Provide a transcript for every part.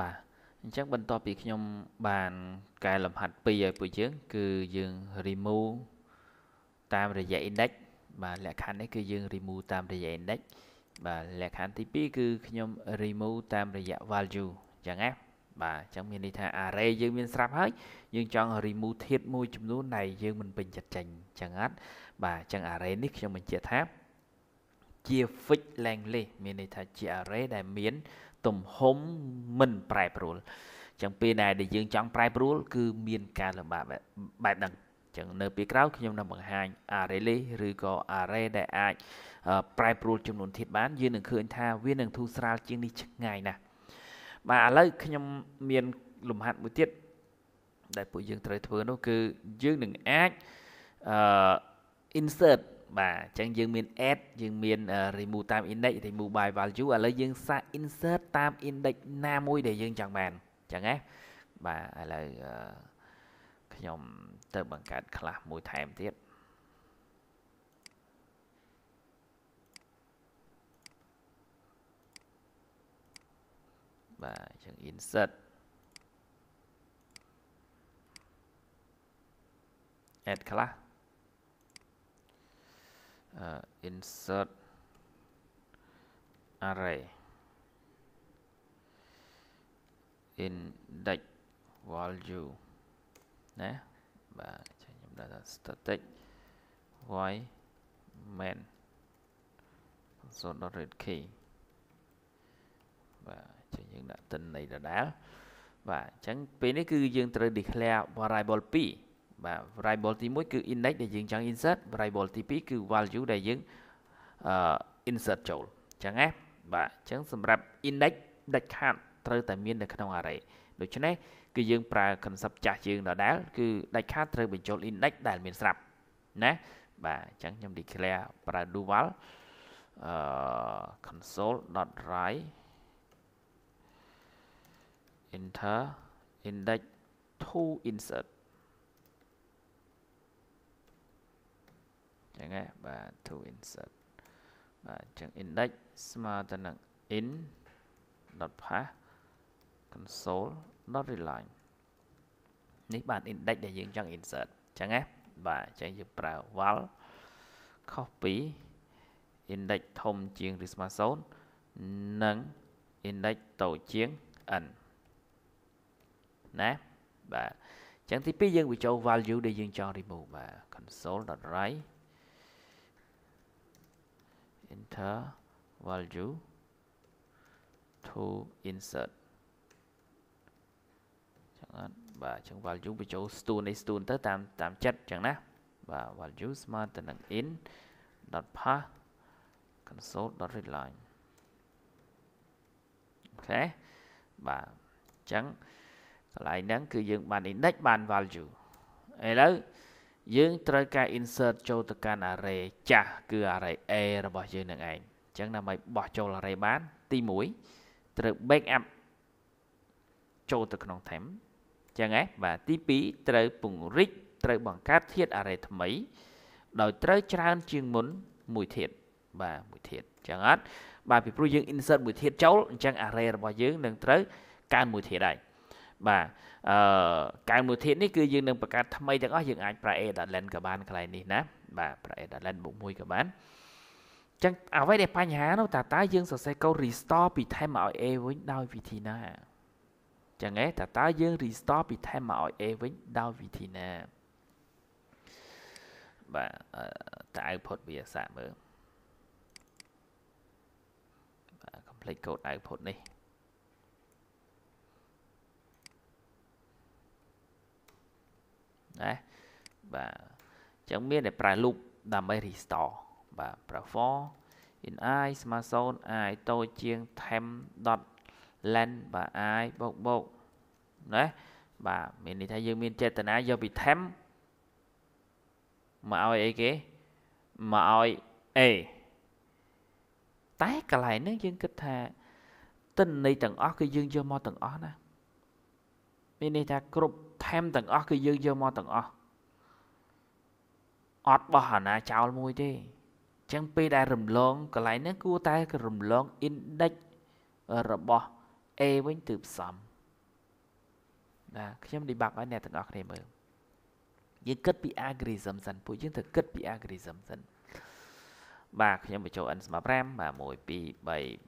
បាទអញ្ចឹងបន្ទាប់ពីខ្ញុំបានកែលំហាត់2ឲ្យពួកយើង គឺយើង remove តាមរយៈ index បាទលក្ខខណ្ឌនេះគឺយើង remove តាមរយៈ index បាទលក្ខខណ្ឌទី2គឺខ្ញុំ remove តាមរយៈ value អញ្ចឹងណាបាទអញ្ចឹងមានន័យថា array យើងមានស្រាប់ហើយយើងចង់ remove ធាតុមួយចំនួនដែលយើងមិនពេញចិត្តចេញអញ្ចឹងអត់បាទអញ្ចឹង array នេះខ្ញុំបញ្ជាក់ថាជា fixed length list មានន័យថាជា array ដែលមានទំហំមិនប្រែប្រួលចឹងពេលដែលយើងចង់ប្រែប្រួលគឺមានការលំបាកបែបហ្នឹងចឹងនៅពេលក្រោយខ្ញុំនឹងបង្ហាញ array list ឬក៏ array ដែលអាចប្រែប្រួលចំនួនធាតុបានយើងនឹងឃើញថាវានឹងធូរស្រាលជាងនេះឆ្ងាយណាស់បាទឥឡូវខ្ញុំមានលំហាត់មួយទៀតដែលពួកយើងត្រូវធ្វើនោះគឺយើងនឹងអាចអឺ insert បាទអញ្ចឹងយើងមាន add យើងមាន remove តាម index remove by value ឥឡូវយើងសាក insert តាម index ណាមួយដែលយើងចង់បានអញ្ចឹងណាបាទឥឡូវខ្ញុំទៅបង្កើត class មួយថែមទៀតបាទយើង insert add class uh, insert array index value ណាបាទខ្ញុំដាក់ថា static void main console.read key từ declare variable p បាទ variable ទី1គឺ index ដែលយើងចង់ insert variable ទី2គឺ value ដែលយើងអឺ insert ចូលអញ្ចឹងណាបាទអញ្ចឹងសម្រាប់ index ដាច់ខាតត្រូវតែមាននៅក្នុង array ដូច្នេះគឺយើងប្រើ concept ចាស់យើងដដែលគឺដាច់ខាតត្រូវបញ្ចូល index ដែលមានស្រាប់ណាបាទអញ្ចឹងខ្ញុំ declare ប្រើ dual អឺ console.write enter index to insert chẳng hạn và to insert và chẳng index smart năng in dot path console dot nếu bạn index để dùng ដែលយើងចង់ insert chẳng và ចឹងណាបាទចឹងយើងប្រើ val copy index thông chiến số nâng index tổ chiến nè và chẳng thì តូចជាង n bị យើងបញ្ចូល value để dùng cho remove và console.write dot enter value to insert chẳng hạn và chẳng value bị chỗ student student tới tam tam chất chẳng nè và value smart từ năng in dot path console dot readline ok và chẳng lại cứ កន្លែងហ្នឹងគឺយើងបាន index បាន value ឥឡូវយើងត្រូវការ insert ចូលទៅកាន់ array ចាស់គឺ array A របស់យើងនឹងឯងអញ្ចឹងដើម្បីបោះចូល array បាន ទី1ត្រូវ backup ចូលទៅក្នុង theme អញ្ចឹងឯងបាទទី2ត្រូវពង្រីកត្រូវបង្កើតធាតុ array ថ្មី ដោយត្រូវច្រើនជាងមុនមួយធាតុបាទមួយធាតុអញ្ចឹងអត់ បាទពីព្រោះយើង insert មួយធាតុចូលអញ្ចឹង array របស់យើងនឹងត្រូវកើនមួយធាតុដែរបាទអឺកែវមួយធាតុនេះគឺយើងនឹងបង្កើតថ្មីទាំងអស់យើងអាចប្រើ a.len ក៏បានខ្ល้ายនេះណាបាទប្រើ a.len បូក1ក៏បានចឹងអ្វីដែលបញ្ហានោះតើតើយើងសរសេរកូដ restore ពី time មកឲ្យ a វិញដោយវិធីណាចឹងឯងតើតើយើង restore ពី time មកឲ្យ a វិញដោយវិធីណាបាទតើ output វាសាកមើលបាទ complete code output នេះណាបាទអញ្ចឹងមានតែប្រើ loop ដើម្បី restore បាទប្រើ for in i ស្មើសូន្យ i តូចជាង temp. len បាទ i បូកបូកណាបាទមានន័យថាយើងមានចេតនាយកពី temp មកឲ្យអីគេមកឲ្យ a តែកន្លែងហ្នឹងយើងគិតថាទិន្នន័យទាំងអស់គឺយើងយកមកទាំងអស់ណាមានន័យថាគ្រប់ថែមទាំងអស់គឺយើងយកមកទាំងអស់អត់បោះអាណាចោលមួយទេអញ្ចឹងពេលដែលរំលងកន្លែងហ្នឹងគួរតែរំលង index របស់ A វិញទើបសមណាខ្ញុំ debug ឲ្យអ្នកទាំងអស់គ្នាមើលយើងគិតពី algorithm សិនពួកយើងត្រូវគិតពី algorithm សិន បាទខ្ញុំបញ្ចូល n ស្មើ5បាទ1 2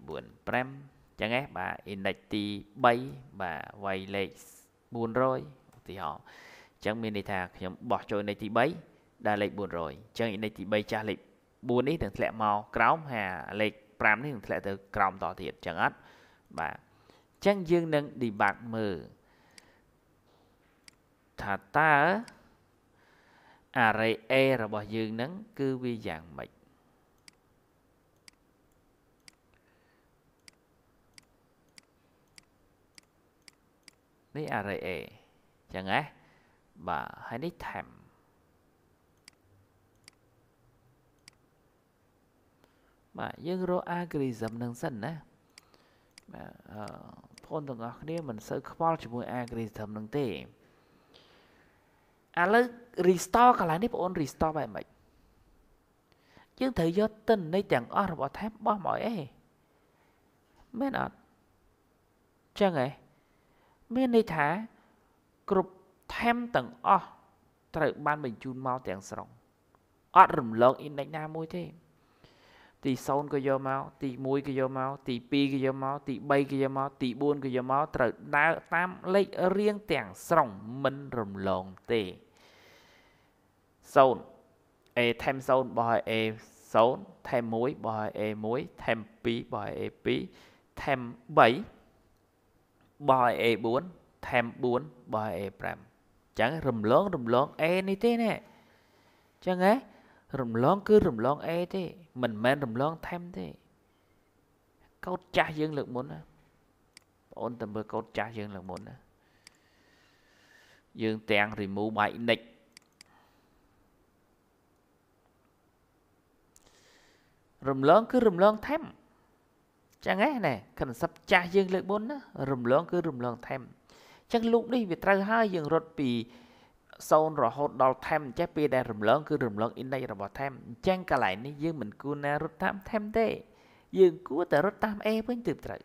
3 4 5អញ្ចឹងហ៎បាទ index ទី3បាទ y លេខ400ទីហោអញ្ចឹងមានន័យថាខ្ញុំបោះចូលលេខទី3ដែលលេខ400អញ្ចឹងលេខទី3ចាស់លេខ4នេះនឹងធ្លាក់មក ក្រោមហើយលេខ5នេះនឹងធ្លាក់ទៅក្រោមតទៀតអញ្ចឹងអត់បាទអញ្ចឹងយើងនឹង debug មើលថាតើ array A របស់យើងនឹងគឺវាយ៉ាងម៉េចនេះ array A ចឹងណាបាទហើយនេះ time បាទយើងរក algorithm នឹងសិនណាបាទអឺបងទាំងអស់គ្នាមិនសូវខ្វល់ជាមួយ algorithm នឹងទេឥឡូវ restore កន្លែងនេះបងអូន restore បែបម៉េចយើងត្រូវយកទិន្នន័យទាំងអស់របស់ tab បោះមកអីមែនអត់ចឹងហ៎មានន័យថាគ្រប់ថែមទាំងអស់ត្រូវបានបញ្ជូនមកទាំងស្រុងអត់រំលង index ណាមួយទេទី0ក៏យកមកទី1ក៏យកមកទី2ក៏យកមកទី3ក៏យកមកទី4ក៏យកមកត្រូវដើរតាមលេខរៀងទាំង ស្រុងមិនរំលងទេ0 a ថែម0បោះឲ្យ a 0ថែម1បោះឲ្យ a 1ថែម2បោះឲ្យ a 2ថែម3បោះឲ្យ a 4ថែម4បោះ A5 អញ្ចឹងរំលង រំលង A នេះទេណែអញ្ចឹងហ៎រំលងគឺរំលង A ទេ មិនមែនរំលងថែមទេកោតចាស់យើងលើកមុនណាបងអូនតើមើលកោតចាស់យើងលើកមុនណាយើងទាំង remove by index រំលង គឺរំលងថែមចឹងហ្នឹង concept ចាស់យើងលើកមុនណារំលងគឺរំលងថែមចឹងលូបនេះវាត្រូវហើយយើងរត់ពី0រហូតដល់ temp ចេះពេលដែលរំលង គឺរំលង index របស់ temp អញ្ចឹងកន្លែងនេះយើងមិនគួរណារត់តាម temp ទេយើងគួរតែរត់តាម a វិញទើបត្រូវ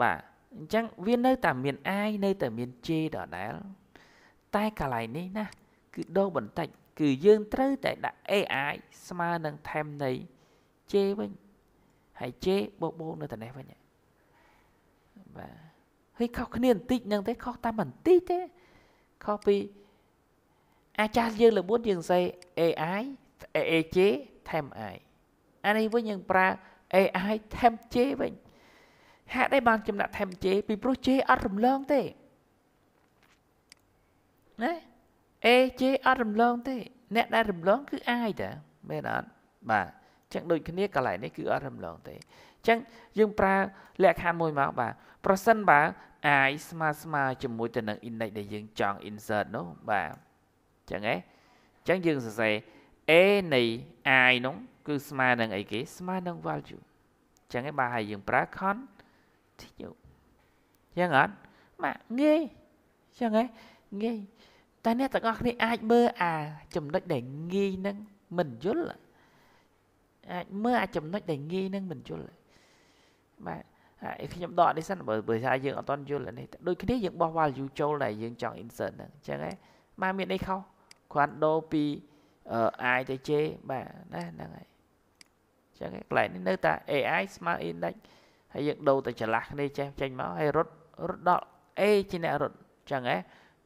បាទអញ្ចឹងវានៅតែមាន i នៅតែមាន j ដដែលតែកន្លែងនេះណា គឺដូរបន្តិចគឺយើងត្រូវតែដាក់ ai ស្មើនឹង temp នៃ j វិញហើយ j បូកបូកនៅតែនេះវិញហ្នឹងបាទហើយខុសគ្នាបន្តិចនឹងទេខុសតែបន្តិចទេខុសពីអាចារ្យយើងល្បួនយើងសេ AI AJ Them I អានេះវិញយើងប្រើ AI Them J វិញហេតុអីបានចំណាក់ Them J ពីព្រោះ J អត់រំលងទេណា AJ អត់រំលង ទេ អ្នកដែលរំលង គឺ I តាមែនអត់បាទចឹងដូចគ្នាកន្លែងនេះគឺអត់រំលង ទេចឹងយើង ប្រើលក្ខខណ្ឌមួយមកបាទប្រសិនបើ i ស្មើស្មើជាមួយទៅនឹង index ដែលយើងចង់ insert នោះបាទចឹងហ៎ចឹងយើងសរសេរ a នៃ i នោះគឺស្មើនឹងអីគេស្មើនឹង value ចឹងហ៎បាទហើយយើងប្រើ continue ចឹងអត់បាទងាយចឹងហ៎ងាយតែអ្នកទាំងអស់គ្នាអាចមើលអា ចំណុចដែលងាយនឹងមិនយល់អាចមើលអាចំណុចដែលងាយនឹងមិនយល់បាទអីខ្ញុំដកនេះសិនបើបើថាយើងអត់ទាន់យល់អានេះដូចគ្នាយើងបោះ value ចូលដែលយើងចង់ insert ហ្នឹងអញ្ចឹងហ៎បាទមានអីខុសគ្រាន់ដូរពី i ទៅ j បាទណាហ្នឹងហើយអញ្ចឹងកន្លែងនេះនៅតែ ai ស្មើ index ហើយយើងដូរទៅច្រឡះគ្នាចេះចេញមកហើយរត់រត់ដល់ a ជាអ្នករត់អញ្ចឹងហ៎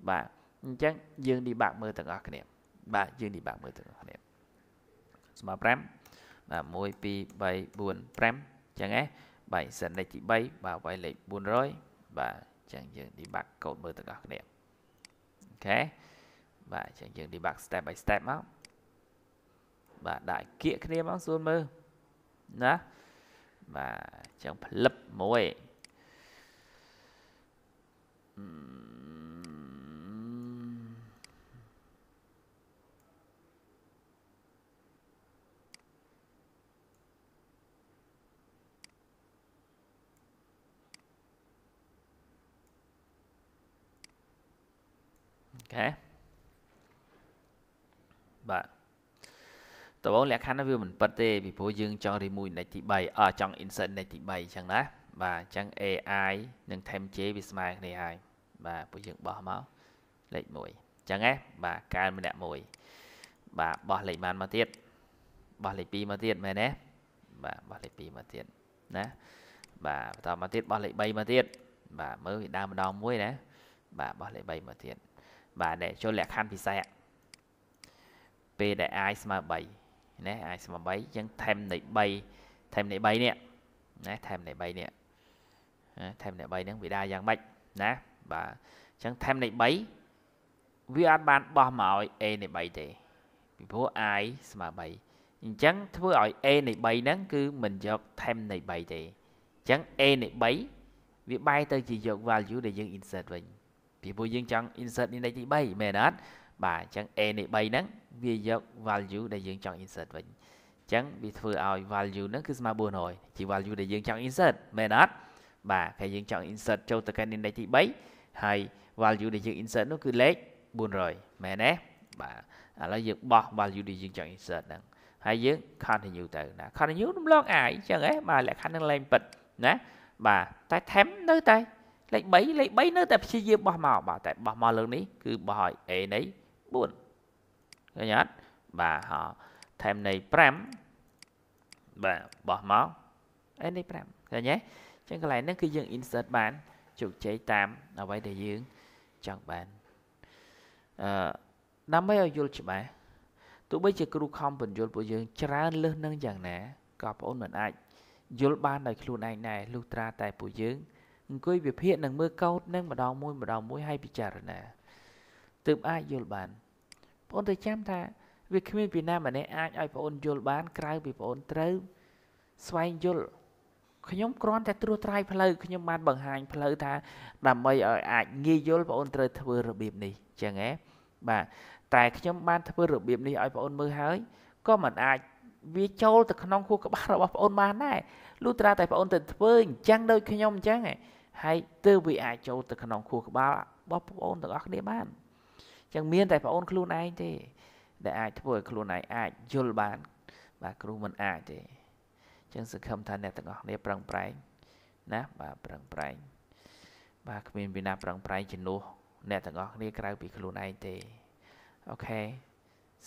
បាទអញ្ចឹងយើងពិបាកមើលទាំងអស់គ្នាបាទយើងពិបាកមើលទាំងអស់គ្នាស្មើ5បាទ1 2 3 4 5អញ្ចឹងហ៎បាទសិនលេខទី3បាទ y លេខ400បាទអញ្ចឹងយើង debug កូដមើលទាំងអស់គ្នាអូខេបាទអញ្ចឹងយើង debug step by step មកបាទដាក់គៀកគ្នាមកសួនមើលណាបាទអញ្ចឹងផ្លិប1ខេបាទតើបងលក្ខខណ្ឌវាមិនប៉ិតទេពីព្រោះយើងចង់ remove index ទី3អចង់ insert index ទី3អញ្ចឹងណា បាទអញ្ចឹង AI និង TempJ វាស្មើគ្នាហើយបាទពួកយើងបោះមកលេខ1អញ្ចឹងហ៎បាទកើនម្នាក់1បាទបោះលេខបានមកទៀតបោះលេខ2មកទៀតមែនទេបាទបោះលេខ2មកទៀតណាបាទបន្តមកទៀតបោះលេខ3មកទៀតបាទមើលវាដើមម្ដងមួយណា បាទបោះលេខ3មកទៀតបាទដែលចូលលក្ខខណ្ឌពិសេសពេលដែល i ស្មើ3ណា i ស្មើ3អញ្ចឹងថែមនៃ3ថែមនៃ3នេះណាថែមនៃ3នេះថែមនៃ3ហ្នឹងវាដើរយ៉ាងម៉េចណាបាទអញ្ចឹងថែមនៃ3វាអាចបានបោះមកឲ្យ a នៃ3ទេពីព្រោះ i ស្មើ3អញ្ចឹងធ្វើឲ្យ a នៃ3ហ្នឹងគឺមិនយកថែមនៃ3ទេអញ្ចឹង a នៃ3វាបែរទៅជាយក value ដែលយើង insert វិញពីព្រោះយើងចង់ insert នេះលេខទី3មែនអត់បាទអញ្ចឹង a នៃ3ហ្នឹងវាយក value ដែលយើងចង់ insert វិញអញ្ចឹងវាធ្វើឲ្យ value ហ្នឹងគឺស្មើ400ជា value ដែលយើងចង់ insert មែនអត់បាទហើយយើងចង់ insert ចូលទៅកាន់លេខទី3ហើយ value ដែលយើង insert នោះគឺលេខ400មែនទេបាទឥឡូវយើងបោះ value ដែលយើងចង់ insert ហ្នឹងហើយយើង continue ទៅណា continue រំលងអាយអញ្ចឹងហ៎បាទលក្ខខណ្ឌនឹងឡើងប៉ិតណាបាទតែ temp នៅតែលេខ3លេខ3នៅតែព្យាយាមបោះមកបាទតែបោះមកលើនេះគឺបោះឲ្យ A នៃ4ឃើញអត់បាទហោថែមនៃ5បាទបោះមក A នៃ5ឃើញទេអញ្ចឹងកន្លែងនេះគឺយើង insert បានជោគជ័យតាមអ្វីដែលយើងចង់បានអឺដើម្បីឲ្យយល់ច្បាស់ទោះបីជាគ្រូខំបញ្យល់ពួកយើង ច្រើនលឹះនឹងយ៉ាងណាក៏បងប្អូនមិនអាចយល់បានដោយខ្លួនឯងដែរលុះត្រាតែ ពួកយើងអង្គុយវិភាគនឹងមើលកោតនឹងម្ដងមួយម្ដងមួយហើយពិចារណាទើបអាចយល់បានបងអូនទៅចាំថាវាគ្មានពីណាម្នាក់អាចឲ្យបងអូនយល់បានក្រៅពីបងអូនត្រូវស្វែងយល់ខ្ញុំគ្រាន់តែត្រួសត្រាយផ្លូវខ្ញុំបានបង្ហាញផ្លូវថាដើម្បីឲ្យអាចងាយយល់បងអូនត្រូវធ្វើរបៀបនេះចឹងហ៎បាទតែខ្ញុំបានធ្វើរបៀបនេះឲ្យបងអូនមើលហើយក៏មិនអាចវាចូលទៅក្នុងខួរក្បាលរបស់បងអូនបានដែរលុះត្រាតែបងអូនទៅធ្វើអញ្ចឹងដូចខ្ញុំអញ្ចឹងហ៎ហើយទើបវាអាចចូលទៅក្នុងខួរក្បាលរបស់បងប្អូនទាំងអស់គ្នាបានចឹងមាន តែបងប្អូនខ្លួនឯងទេដែលអាចធ្វើឲ្យខ្លួនឯងអាចយល់បាន បាទគ្រូមិនអាចទេចឹងសង្ឃឹមថាអ្នកទាំងអស់គ្នាប្រឹងប្រែងណាបាទប្រឹងប្រែងបាទគ្មានពីណាប្រឹងប្រែងជំនួសអ្នកទាំងអស់គ្នាក្រៅពីខ្លួនឯងទេអូខេ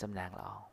សំឡេងល្អ